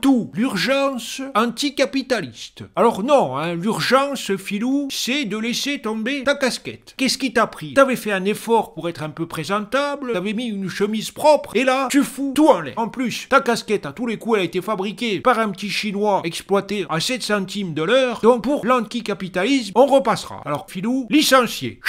tout, l'urgence anticapitaliste. Alors non, hein, l'urgence, filou, c'est de laisser tomber ta casquette. Qu'est-ce qui t'a pris T'avais fait un effort pour être un peu présentable, t'avais mis une chemise propre, et là, tu fous tout en l'air. En plus, ta casquette, à tous les coups, elle a été fabriquée par un petit chinois exploité à 7 centimes de l'heure, donc pour l'anticapitalisme, on repassera. Alors filou, licencié.